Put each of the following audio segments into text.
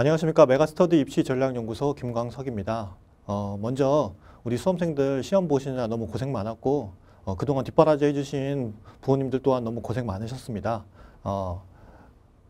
안녕하십니까 메가스터디 입시 전략연구소 김광석입니다. 어, 먼저 우리 수험생들 시험 보시느라 너무 고생 많았고 어, 그동안 뒷바라지 해주신 부모님들 또한 너무 고생 많으셨습니다. 어,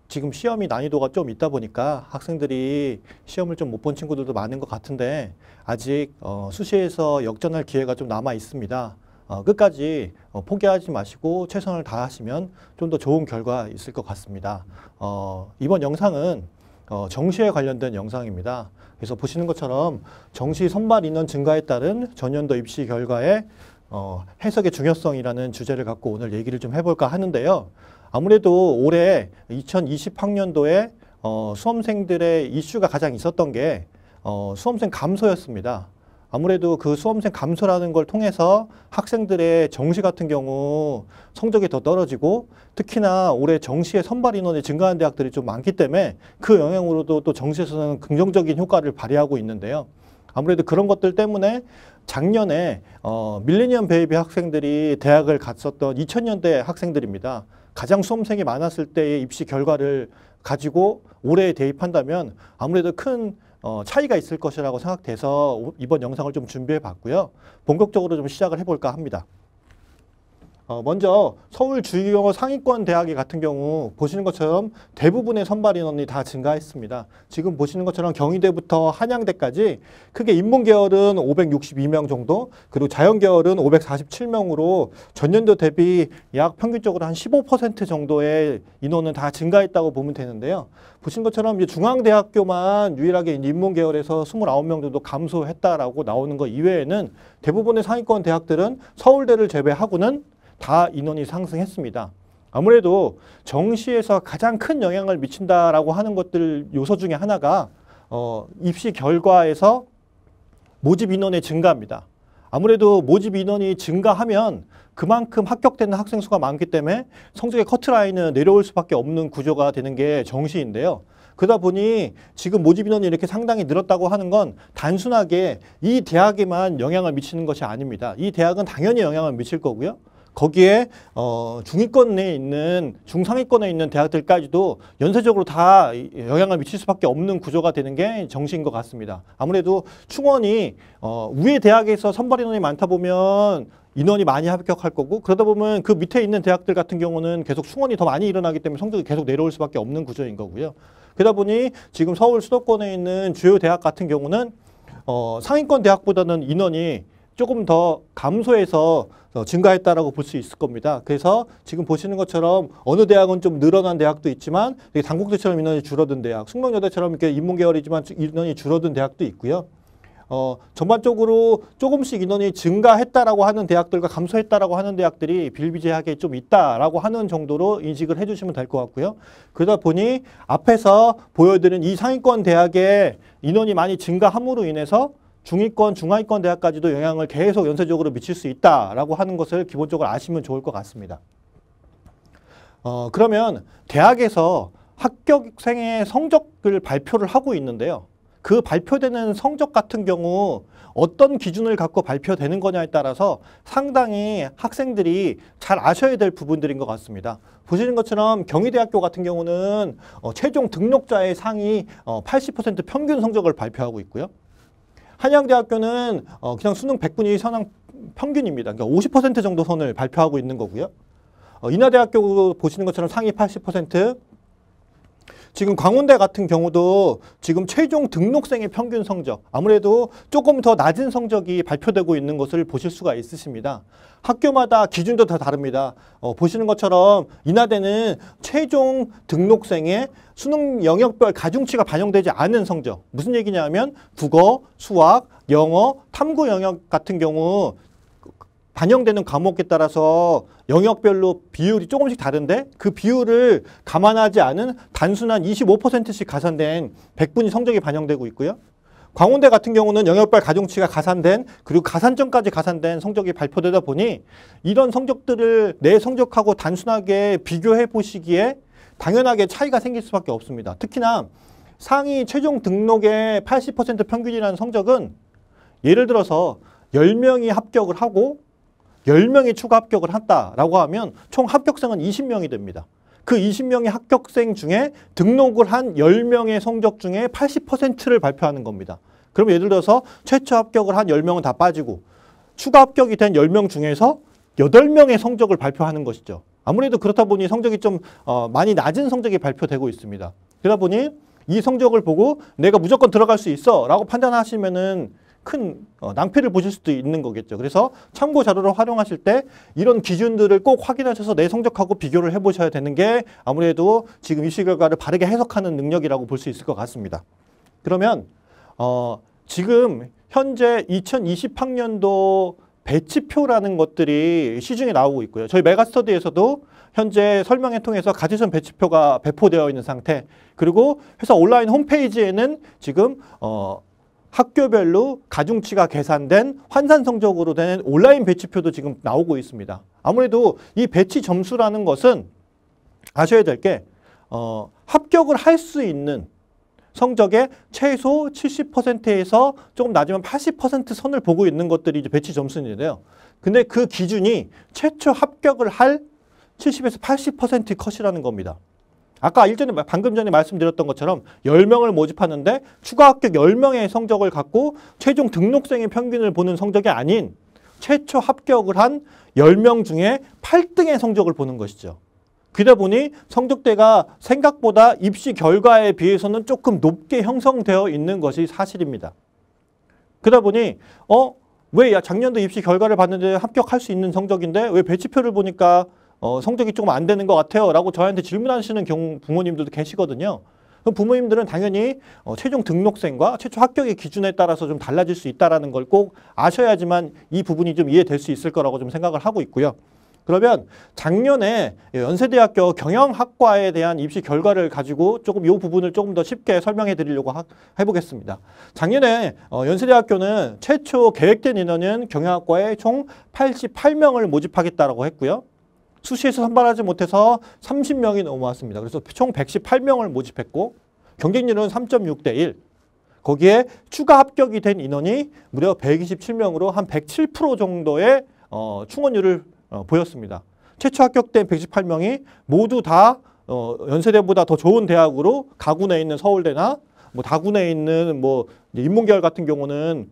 지금 시험이 난이도가 좀 있다 보니까 학생들이 시험을 좀 못 본 친구들도 많은 것 같은데 아직 어, 수시에서 역전할 기회가 좀 남아 있습니다. 어, 끝까지 어, 포기하지 마시고 최선을 다하시면 좀 더 좋은 결과 있을 것 같습니다. 어, 이번 영상은 어, 정시에 관련된 영상입니다. 그래서 보시는 것처럼 정시 선발 인원 증가에 따른 전년도 입시 결과에 어, 해석의 중요성이라는 주제를 갖고 오늘 얘기를 좀 해볼까 하는데요. 아무래도 올해 2020학년도에 어, 수험생들의 이슈가 가장 있었던 게 어, 수험생 감소였습니다. 아무래도 그 수험생 감소라는 걸 통해서 학생들의 정시 같은 경우 성적이 더 떨어지고 특히나 올해 정시에 선발 인원이 증가한 대학들이 좀 많기 때문에 그 영향으로도 또 정시에서는 긍정적인 효과를 발휘하고 있는데요. 아무래도 그런 것들 때문에 작년에 어, 밀레니엄 베이비 학생들이 대학을 갔었던 2000년대 학생들입니다. 가장 수험생이 많았을 때의 입시 결과를 가지고 올해 대입한다면 아무래도 큰 어, 차이가 있을 것이라고 생각돼서 이번 영상을 좀 준비해 봤고요. 본격적으로 좀 시작을 해볼까 합니다. 어, 먼저 서울 주요 상위권 대학의 같은 경우 보시는 것처럼 대부분의 선발 인원이 다 증가했습니다. 지금 보시는 것처럼 경희대부터 한양대까지 크게 인문 계열은 562명 정도, 그리고 자연 계열은 547명으로 전년도 대비 약 평균적으로 한 15% 정도의 인원은 다 증가했다고 보면 되는데요. 보신 것처럼 이제 중앙대학교만 유일하게 인문 계열에서 29명 정도 감소했다라고 나오는 것 이외에는 대부분의 상위권 대학들은 서울대를 제외하고는 다 인원이 상승했습니다. 아무래도 정시에서 가장 큰 영향을 미친다라고 하는 것들 요소 중에 하나가 어, 입시 결과에서 모집 인원의 증가입니다. 아무래도 모집 인원이 증가하면 그만큼 합격되는 학생 수가 많기 때문에 성적의 커트라인은 내려올 수밖에 없는 구조가 되는 게 정시인데요. 그러다 보니 지금 모집 인원이 이렇게 상당히 늘었다고 하는 건 단순하게 이 대학에만 영향을 미치는 것이 아닙니다. 이 대학은 당연히 영향을 미칠 거고요. 거기에 어, 중위권 내에 있는 중상위권에 있는 대학들까지도 연쇄적으로 다 영향을 미칠 수밖에 없는 구조가 되는 게정신인것 같습니다. 아무래도 충원이 어, 위에 대학에서 선발 인원이 많다 보면 인원이 많이 합격할 거고 그러다 보면 그 밑에 있는 대학들 같은 경우는 계속 충원이 더 많이 일어나기 때문에 성적이 계속 내려올 수밖에 없는 구조인 거고요. 그러다 보니 지금 서울 수도권에 있는 주요 대학 같은 경우는 어, 상위권 대학보다는 인원이 조금 더 감소해서 어, 증가했다라고 볼 수 있을 겁니다. 그래서 지금 보시는 것처럼 어느 대학은 좀 늘어난 대학도 있지만 당국대처럼 인원이 줄어든 대학, 숙명여대처럼 이렇게 인문 계열이지만 인원이 줄어든 대학도 있고요. 어, 전반적으로 조금씩 인원이 증가했다라고 하는 대학들과 감소했다라고 하는 대학들이 빌비재하게좀 있다라고 하는 정도로 인식을 해주시면 될 것 같고요. 그러다 보니 앞에서 보여드린 이 상위권 대학의 인원이 많이 증가함으로 인해서 중위권, 중하위권 대학까지도 영향을 계속 연쇄적으로 미칠 수 있다라고 하는 것을 기본적으로 아시면 좋을 것 같습니다. 어, 그러면 대학에서 합격생의 성적을 발표를 하고 있는데요. 그 발표되는 성적 같은 경우 어떤 기준을 갖고 발표되는 거냐에 따라서 상당히 학생들이 잘 아셔야 될 부분들인 것 같습니다. 보시는 것처럼 경희대학교 같은 경우는 어, 최종 등록자의 상위 어, 80% 평균 성적을 발표하고 있고요. 한양대학교는 어, 그냥 수능 1 0 0분위 선항 평균입니다. 그러니까 50% 정도 선을 발표하고 있는 거고요. 어, 인하대학교 보시는 것처럼 상위 80%, 지금 광운대 같은 경우도 지금 최종 등록생의 평균 성적 아무래도 조금 더 낮은 성적이 발표되고 있는 것을 보실 수가 있으십니다. 학교마다 기준도 다 다릅니다. 어, 보시는 것처럼 인하대는 최종 등록생의 수능 영역별 가중치가 반영되지 않은 성적. 무슨 얘기냐면 하 국어, 수학, 영어, 탐구 영역 같은 경우 반영되는 과목에 따라서 영역별로 비율이 조금씩 다른데 그 비율을 감안하지 않은 단순한 25%씩 가산된 100분이 성적이 반영되고 있고요. 광운대 같은 경우는 영역별 가중치가 가산된 그리고 가산점까지 가산된 성적이 발표되다 보니 이런 성적들을 내 성적하고 단순하게 비교해 보시기에 당연하게 차이가 생길 수밖에 없습니다. 특히나 상위 최종 등록의 80% 평균이라는 성적은 예를 들어서 열명이 합격을 하고 10명이 추가 합격을 한다라고 하면 총 합격생은 20명이 됩니다. 그 20명의 합격생 중에 등록을 한 10명의 성적 중에 80%를 발표하는 겁니다. 그럼 예를 들어서 최초 합격을 한 10명은 다 빠지고 추가 합격이 된 10명 중에서 8명의 성적을 발표하는 것이죠. 아무래도 그렇다 보니 성적이 좀 어, 많이 낮은 성적이 발표되고 있습니다. 그러다 보니 이 성적을 보고 내가 무조건 들어갈 수 있어 라고 판단하시면은 큰 어, 낭패를 보실 수도 있는 거겠죠. 그래서 참고 자료를 활용하실 때 이런 기준들을 꼭 확인하셔서 내 성적하고 비교를 해보셔야 되는 게 아무래도 지금 입시 결과를 바르게 해석하는 능력이라고 볼 수 있을 것 같습니다. 그러면 어, 지금 현재 2020학년도 배치표라는 것들이 시중에 나오고 있고요. 저희 메가스터디에서도 현재 설명회 통해서 가지선 배치표가 배포되어 있는 상태 그리고 회사 온라인 홈페이지에는 지금 어, 학교별로 가중치가 계산된 환산 성적으로 된 온라인 배치표도 지금 나오고 있습니다. 아무래도 이 배치 점수라는 것은 아셔야 될게 어, 합격을 할 수 있는 성적의 최소 70%에서 조금 낮으면 80% 선을 보고 있는 것들이 이제 배치 점수인데요. 근데 그 기준이 최초 합격을 할 70에서 80% 컷이라는 겁니다. 아까 일전에 방금 전에 말씀드렸던 것처럼 1 0명을 모집하는데 추가 합격 1 0명의 성적을 갖고 최종 등록생의 평균을 보는 성적이 아닌 최초 합격을 한1 0명 중에 8등의 성적을 보는 것이죠. 그러다 보니 성적대가 생각보다 입시 결과에 비해서는 조금 높게 형성되어 있는 것이 사실입니다. 그러다 보니 어? 왜 작년도 입시 결과를 봤는데 합격할 수 있는 성적인데 왜 배치표를 보니까 어, 성적이 조금 안 되는 것 같아요. 라고 저한테 질문하시는 경우 부모님들도 계시거든요. 그럼 부모님들은 당연히 어, 최종 등록생과 최초 합격의 기준에 따라서 좀 달라질 수 있다는 걸 꼭 아셔야지만 이 부분이 좀 이해될 수 있을 거라고 좀 생각을 하고 있고요. 그러면 작년에 연세대학교 경영학과에 대한 입시 결과를 가지고 조금 이 부분을 조금 더 쉽게 설명해 드리려고 하, 해보겠습니다. 작년에 어, 연세대학교는 최초 계획된 인원은 경영학과에 총 88명을 모집하겠다라 했고요. 수시에서 선발하지 못해서 30명이 넘어왔습니다. 그래서 총 118명을 모집했고 경쟁률은 3.6대 1. 거기에 추가 합격이 된 인원이 무려 127명으로 한 107% 정도의 어, 충원율을 어, 보였습니다. 최초 합격된 118명이 모두 다 어, 연세대보다 더 좋은 대학으로 가군에 있는 서울대나 뭐 다군에 있는 뭐 인문계열 같은 경우는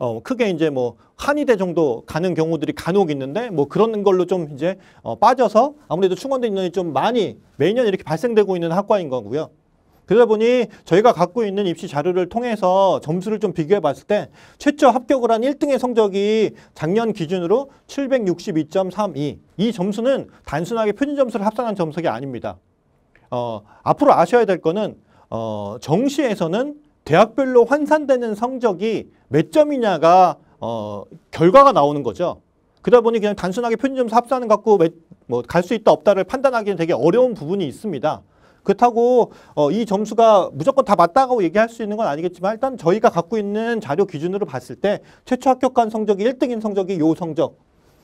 어, 크게 이제 뭐 한의대 정도 가는 경우들이 간혹 있는데 뭐 그런 걸로 좀 이제 어, 빠져서 아무래도 충원대 인원이 좀 많이 매년 이렇게 발생되고 있는 학과인 거고요. 그러다 보니 저희가 갖고 있는 입시 자료를 통해서 점수를 좀 비교해 봤을 때 최초 합격을 한 1등의 성적이 작년 기준으로 762.32. 이 점수는 단순하게 표준 점수를 합산한 점수가 아닙니다. 어, 앞으로 아셔야 될 거는 어, 정시에서는 대학별로 환산되는 성적이 몇 점이냐가 어, 결과가 나오는 거죠. 그러다 보니 그냥 단순하게 편의점수 합산을 갖고 뭐 갈 수 있다 없다를 판단하기는 되게 어려운 부분이 있습니다. 그렇다고 어, 이 점수가 무조건 다 맞다고 얘기할 수 있는 건 아니겠지만 일단 저희가 갖고 있는 자료 기준으로 봤을 때 최초 합격한 성적이 1등인 성적이 요 성적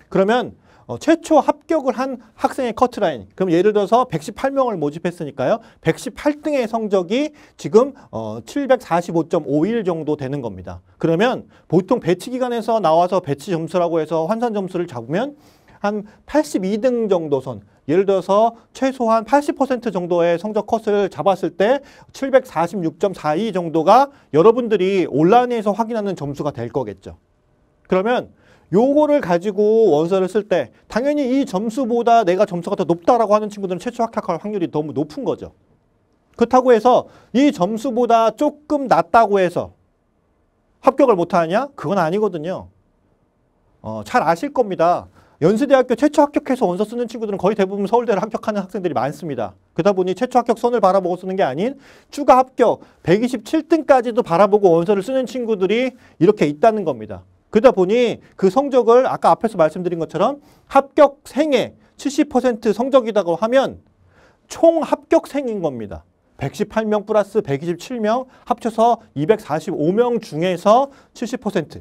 그러면 어, 최초 합격을 한 학생의 커트라인 그럼 예를 들어서 118명을 모집했으니까요. 118등의 성적이 지금 어, 745.51 정도 되는 겁니다. 그러면 보통 배치 기간에서 나와서 배치 점수라고 해서 환산 점수를 잡으면 한 82등 정도 선 예를 들어서 최소한 80% 정도의 성적 컷을 잡았을 때 746.42 정도가 여러분들이 온라인에서 확인하는 점수가 될 거겠죠. 그러면 요거를 가지고 원서를 쓸 때 당연히 이 점수보다 내가 점수가 더 높다라고 하는 친구들은 최초 합격할 확률이 너무 높은 거죠. 그렇다고 해서 이 점수보다 조금 낮다고 해서 합격을 못하냐? 그건 아니거든요. 어, 잘 아실 겁니다. 연세대학교 최초 합격해서 원서 쓰는 친구들은 거의 대부분 서울대를 합격하는 학생들이 많습니다. 그러다 보니 최초 합격 선을 바라보고 쓰는 게 아닌 추가 합격 127등까지도 바라보고 원서를 쓰는 친구들이 이렇게 있다는 겁니다. 그러다 보니 그 성적을 아까 앞에서 말씀드린 것처럼 합격생의 70% 성적이라고 하면 총 합격생인 겁니다. 118명 플러스 127명 합쳐서 245명 중에서 70%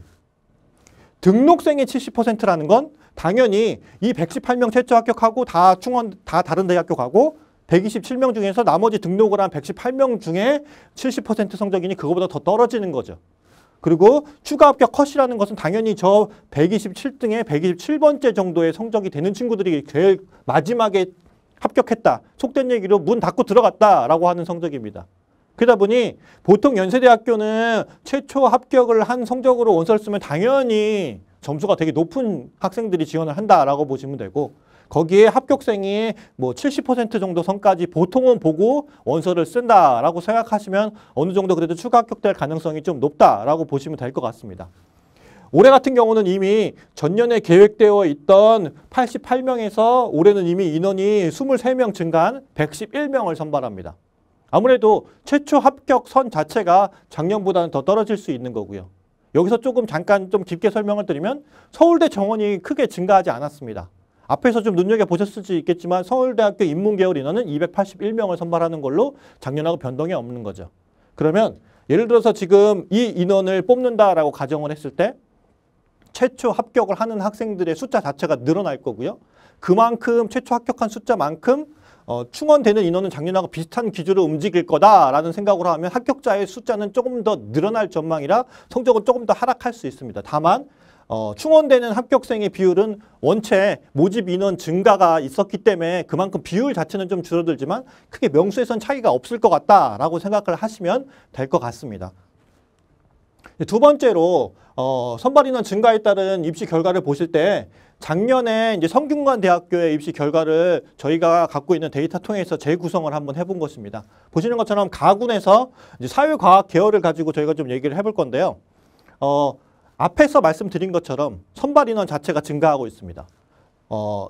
등록생이 70%라는 건 당연히 이 118명 최초 합격하고 다 충원 다 다른 대학교 가고 127명 중에서 나머지 등록을 한 118명 중에 70% 성적이니 그거보다 더 떨어지는 거죠. 그리고 추가 합격 컷이라는 것은 당연히 저1 2 7등에 127번째 정도의 성적이 되는 친구들이 제일 마지막에 합격했다. 속된 얘기로 문 닫고 들어갔다라고 하는 성적입니다. 그러다 보니 보통 연세대학교는 최초 합격을 한 성적으로 원서를 쓰면 당연히 점수가 되게 높은 학생들이 지원을 한다라고 보시면 되고 거기에 합격생이 뭐 70% 정도 성까지 보통은 보고 원서를 쓴다라고 생각하시면 어느 정도 그래도 추가 합격될 가능성이 좀 높다라고 보시면 될 것 같습니다. 올해 같은 경우는 이미 전년에 계획되어 있던 88명에서 올해는 이미 인원이 23명 증가한 111명을 선발합니다. 아무래도 최초 합격선 자체가 작년보다는 더 떨어질 수 있는 거고요. 여기서 조금 잠깐 좀 깊게 설명을 드리면 서울대 정원이 크게 증가하지 않았습니다. 앞에서 좀눈여겨보셨을수 있겠지만 서울대학교 인문계열 인원은 281명을 선발하는 걸로 작년하고 변동이 없는 거죠. 그러면 예를 들어서 지금 이 인원을 뽑는다라고 가정을 했을 때 최초 합격을 하는 학생들의 숫자 자체가 늘어날 거고요. 그만큼 최초 합격한 숫자만큼 어, 충원되는 인원은 작년하고 비슷한 기조로 움직일 거다라는 생각으로 하면 합격자의 숫자는 조금 더 늘어날 전망이라 성적은 조금 더 하락할 수 있습니다. 다만 어, 충원되는 합격생의 비율은 원체 모집 인원 증가가 있었기 때문에 그만큼 비율 자체는 좀 줄어들지만 크게 명수에선 차이가 없을 것 같다라고 생각을 하시면 될 것 같습니다. 네, 두 번째로 어, 선발 인원 증가에 따른 입시 결과를 보실 때 작년에 이제 성균관 대학교의 입시 결과를 저희가 갖고 있는 데이터 통해서 재구성을 한번 해본 것입니다. 보시는 것처럼 가군에서 사회과학 계열을 가지고 저희가 좀 얘기를 해볼 건데요. 어, 앞에서 말씀드린 것처럼 선발 인원 자체가 증가하고 있습니다. 어,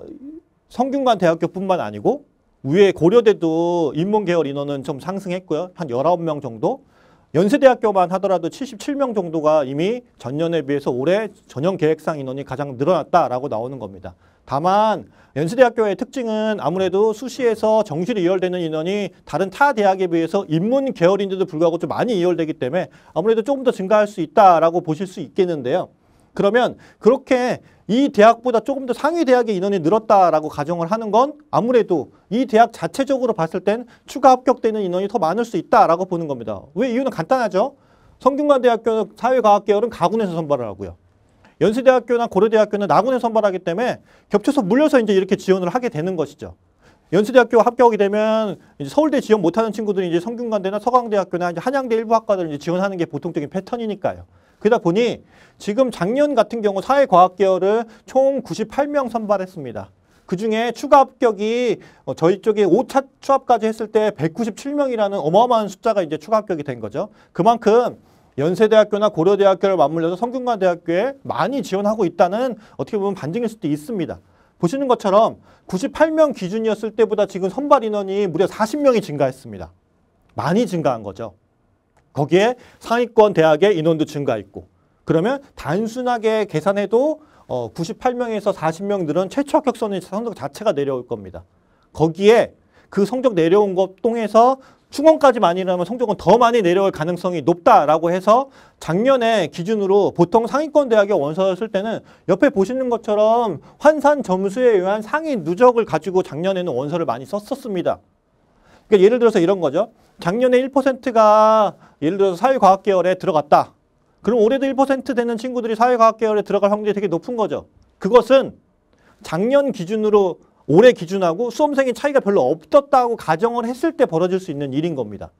성균관 대학교뿐만 아니고 위에 고려대도 인문 계열 인원은 좀 상승했고요. 한열아명 정도. 연세대학교만 하더라도 칠십명 정도가 이미 전년에 비해서 올해 전형 계획상 인원이 가장 늘어났다라고 나오는 겁니다. 다만 연세대학교의 특징은 아무래도 수시에서 정시로 이열되는 인원이 다른 타 대학에 비해서 인문 계열인데도 불구하고 좀 많이 이열되기 때문에 아무래도 조금 더 증가할 수 있다라고 보실 수 있겠는데요. 그러면 그렇게 이 대학보다 조금 더 상위 대학의 인원이 늘었다라고 가정을 하는 건 아무래도 이 대학 자체적으로 봤을 땐 추가 합격되는 인원이 더 많을 수 있다라고 보는 겁니다. 왜 이유는 간단하죠. 성균관대학교 사회과학계열은 가군에서 선발을 하고요. 연세대학교나 고려대학교는 나군에 선발하기 때문에 겹쳐서 물려서 이제 이렇게 지원을 하게 되는 것이죠. 연세대학교 합격이 되면 이제 서울대 지원 못하는 친구들이 이제 성균관대나 서강대학교나 이제 한양대 일부 학과들 이제 지원하는 게 보통적인 패턴이니까요. 그러다 보니 지금 작년 같은 경우 사회과학계열을 총 98명 선발했습니다. 그중에 추가 합격이 어, 저희 쪽에 5차 추합까지 했을 때 197명이라는 어마어마한 숫자가 이제 추가 합격이 된 거죠. 그만큼 연세대학교나 고려대학교를 맞물려서 성균관대학교에 많이 지원하고 있다는 어떻게 보면 반증일 수도 있습니다. 보시는 것처럼 98명 기준이었을 때보다 지금 선발 인원이 무려 40명이 증가했습니다. 많이 증가한 거죠. 거기에 상위권 대학의 인원도 증가했고 그러면 단순하게 계산해도 어, 98명에서 40명 늘은 최초 합격선의 성적 자체가 내려올 겁니다. 거기에 그 성적 내려온 것 통해서 충원까지 많이 일어나면 성적은 더 많이 내려올 가능성이 높다라고 해서 작년에 기준으로 보통 상위권 대학의 원서를 쓸 때는 옆에 보시는 것처럼 환산 점수에 의한 상위 누적을 가지고 작년에는 원서를 많이 썼었습니다. 그러니까 예를 들어서 이런 거죠. 작년에 1%가 예를 들어서 사회과학계열에 들어갔다. 그럼 올해도 1% 되는 친구들이 사회과학계열에 들어갈 확률이 되게 높은 거죠. 그것은 작년 기준으로 올해 기준하고 수험생의 차이가 별로 없었다고 가정을 했을 때 벌어질 수 있는 일인 겁니다.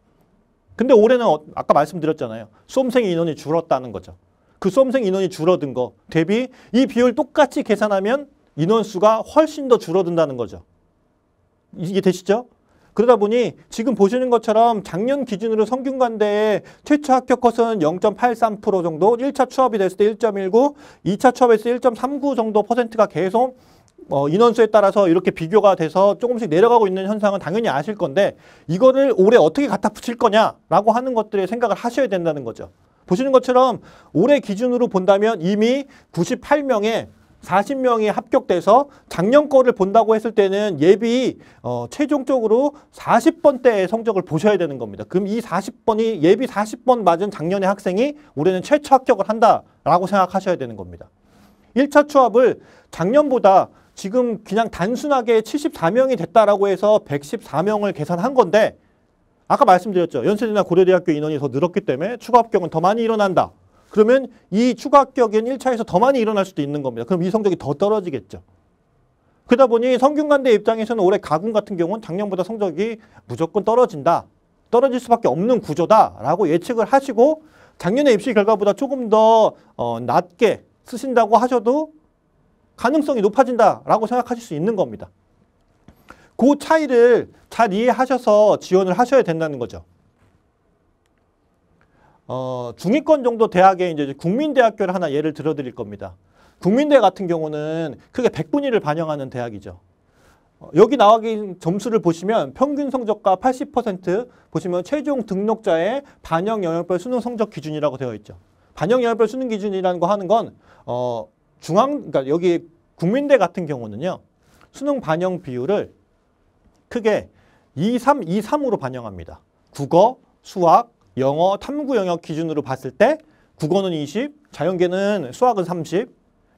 근데 올해는 어, 아까 말씀드렸잖아요. 수험생 인원이 줄었다는 거죠. 그 수험생 인원이 줄어든 거 대비 이 비율 똑같이 계산하면 인원수가 훨씬 더 줄어든다는 거죠. 이게 되시죠? 그러다 보니 지금 보시는 것처럼 작년 기준으로 성균관대의 최초 합격 컷은 0.83% 정도, 1차 취업이 됐을 때 1.19, 2차 취업했을 때 1.39 정도 퍼센트가 계속 어, 인원수에 따라서 이렇게 비교가 돼서 조금씩 내려가고 있는 현상은 당연히 아실 건데 이거를 올해 어떻게 갖다 붙일 거냐라고 하는 것들에 생각을 하셔야 된다는 거죠. 보시는 것처럼 올해 기준으로 본다면 이미 98명의 40명이 합격돼서 작년 거를 본다고 했을 때는 예비 어, 최종적으로 40번대의 성적을 보셔야 되는 겁니다. 그럼 이 40번이 예비 40번 맞은 작년의 학생이 올해는 최초 합격을 한다라고 생각하셔야 되는 겁니다. 1차 추합을 작년보다 지금 그냥 단순하게 74명이 됐다라고 해서 114명을 계산한 건데 아까 말씀드렸죠. 연세대나 고려대학교 인원이 더 늘었기 때문에 추가 합격은 더 많이 일어난다. 그러면 이 추가 합격은 1차에서 더 많이 일어날 수도 있는 겁니다. 그럼 이 성적이 더 떨어지겠죠. 그러다 보니 성균관대 입장에서는 올해 가군 같은 경우는 작년보다 성적이 무조건 떨어진다. 떨어질 수밖에 없는 구조다라고 예측을 하시고 작년에 입시 결과보다 조금 더 어, 낮게 쓰신다고 하셔도 가능성이 높아진다라고 생각하실 수 있는 겁니다. 그 차이를 잘 이해하셔서 지원을 하셔야 된다는 거죠. 어, 중위권 정도 대학에 이제 국민대학교를 하나 예를 들어 드릴 겁니다. 국민대 같은 경우는 크게 백분위를 반영하는 대학이죠. 어, 여기 나와 계 점수를 보시면 평균 성적과 80% 보시면 최종 등록자의 반영 영역별 수능 성적 기준이라고 되어 있죠. 반영 영역별 수능 기준이라는 거 하는 건 어, 중앙 그러니까 여기 국민대 같은 경우는요. 수능 반영 비율을 크게 2, 3, 2, 3으로 반영합니다. 국어, 수학, 영어, 탐구 영역 기준으로 봤을 때 국어는 20, 자연계는 수학은 30,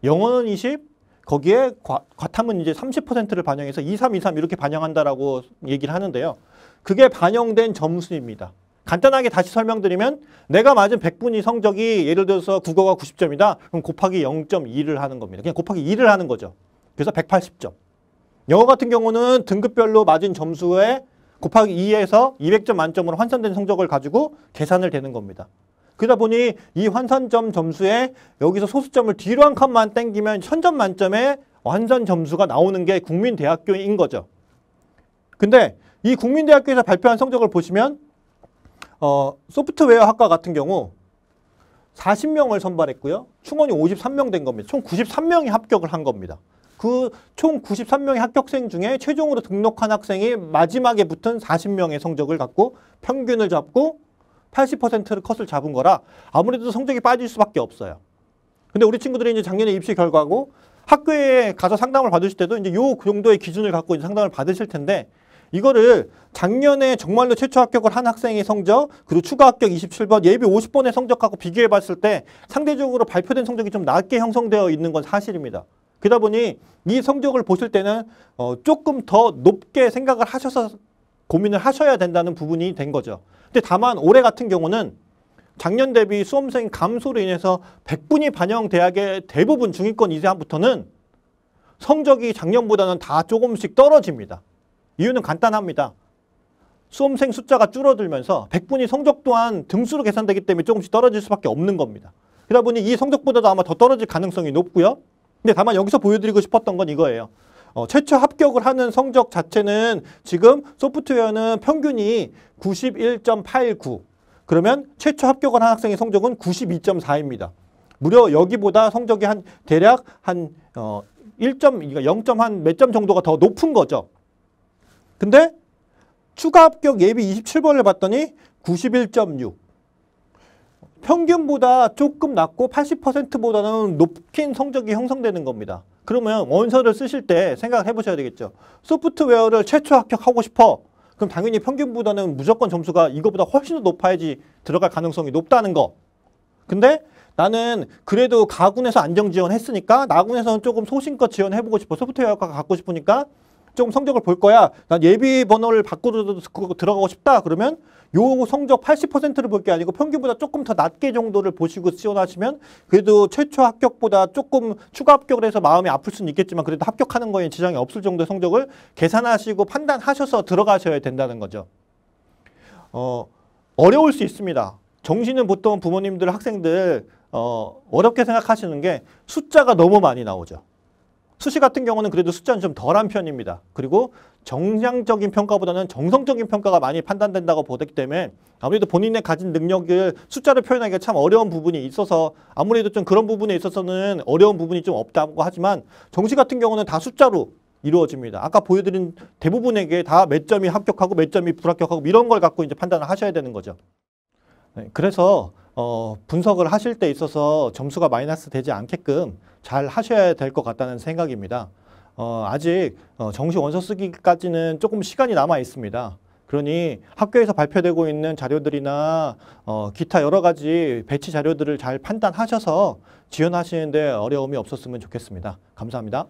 영어는 20, 거기에 과, 탐은 이제 30%를 반영해서 2, 3, 2, 3 이렇게 반영한다라고 얘기를 하는데요. 그게 반영된 점수입니다. 간단하게 다시 설명드리면 내가 맞은 1 0 0분위 성적이 예를 들어서 국어가 90점이다. 그럼 곱하기 0.2를 하는 겁니다. 그냥 곱하기 2를 하는 거죠. 그래서 180점. 영어 같은 경우는 등급별로 맞은 점수에 곱하기 2에서 200점 만점으로 환산된 성적을 가지고 계산을 되는 겁니다. 그러다 보니 이 환산점 점수에 여기서 소수점을 뒤로 한 칸만 땡기면 천점 만점에 환산 점수가 나오는 게 국민대학교인 거죠. 근데 이 국민대학교에서 발표한 성적을 보시면 어, 소프트웨어 학과 같은 경우 40명을 선발했고요. 충원이 53명 된 겁니다. 총 93명이 합격을 한 겁니다. 그 총 93명의 합격생 중에 최종으로 등록한 학생이 마지막에 붙은 40명의 성적을 갖고 평균을 잡고 80%를 컷을 잡은 거라 아무래도 성적이 빠질 수밖에 없어요. 근데 우리 친구들이 이제 작년에 입시 결과고 학교에 가서 상담을 받으실 때도 이제 요 정도의 기준을 갖고 상담을 받으실 텐데 이거를 작년에 정말로 최초 합격을 한 학생의 성적 그리고 추가 합격 27번 예비 50번의 성적하고 비교해 봤을 때 상대적으로 발표된 성적이 좀 낮게 형성되어 있는 건 사실입니다. 그러다 보니 이 성적을 보실 때는 어, 조금 더 높게 생각을 하셔서 고민을 하셔야 된다는 부분이 된 거죠. 근데 다만 올해 같은 경우는 작년 대비 수험생 감소로 인해서 백분위 반영 대학의 대부분 중위권 이상부터는 성적이 작년보다는 다 조금씩 떨어집니다. 이유는 간단합니다. 수험생 숫자가 줄어들면서 1 0 0분위 성적 또한 등수로 계산되기 때문에 조금씩 떨어질 수밖에 없는 겁니다. 그러다 보니 이 성적보다도 아마 더 떨어질 가능성이 높고요. 근데 다만 여기서 보여드리고 싶었던 건 이거예요. 어, 최초 합격을 하는 성적 자체는 지금 소프트웨어는 평균이 91.89 그러면 최초 합격을 한 학생의 성적은 92.4입니다. 무려 여기보다 성적이 한 대략 한 어, 1 0몇점 그러니까 정도가 더 높은 거죠. 근데 추가 합격 예비 27번을 봤더니 91.6. 평균보다 조금 낮고 80%보다는 높은 성적이 형성되는 겁니다. 그러면 원서를 쓰실 때 생각해 보셔야 되겠죠. 소프트웨어를 최초 합격하고 싶어. 그럼 당연히 평균보다는 무조건 점수가 이거보다 훨씬 더 높아야지 들어갈 가능성이 높다는 거. 근데 나는 그래도 가군에서 안정 지원했으니까 나군에서는 조금 소신껏 지원해보고 싶어. 소프트웨어가 갖고 싶으니까 좀 성적을 볼 거야. 난 예비 번호를 바꾸도 들어가고 싶다. 그러면 요 성적 80%를 볼 게 아니고 평균보다 조금 더 낮게 정도를 보시고 지원하시면 그래도 최초 합격보다 조금 추가 합격을 해서 마음이 아플 수는 있겠지만 그래도 합격하는 거에 지장이 없을 정도의 성적을 계산하시고 판단하셔서 들어가셔야 된다는 거죠. 어, 어려울 수 있습니다. 정신은 보통 부모님들, 학생들 어, 어렵게 생각하시는 게 숫자가 너무 많이 나오죠. 수시 같은 경우는 그래도 숫자는 좀 덜한 편입니다. 그리고 정량적인 평가보다는 정성적인 평가가 많이 판단된다고 보기 때문에 아무래도 본인의 가진 능력을 숫자로 표현하기가 참 어려운 부분이 있어서 아무래도 좀 그런 부분에 있어서는 어려운 부분이 좀 없다고 하지만 정시 같은 경우는 다 숫자로 이루어집니다. 아까 보여드린 대부분에게 다 몇 점이 합격하고 몇 점이 불합격하고 이런 걸 갖고 이제 판단을 하셔야 되는 거죠. 네, 그래서 어, 분석을 하실 때 있어서 점수가 마이너스 되지 않게끔 잘 하셔야 될 것 같다는 생각입니다. 어, 아직 어, 정식 원서 쓰기까지는 조금 시간이 남아 있습니다. 그러니 학교에서 발표되고 있는 자료들이나 어, 기타 여러 가지 배치 자료들을 잘 판단하셔서 지원하시는데 어려움이 없었으면 좋겠습니다. 감사합니다.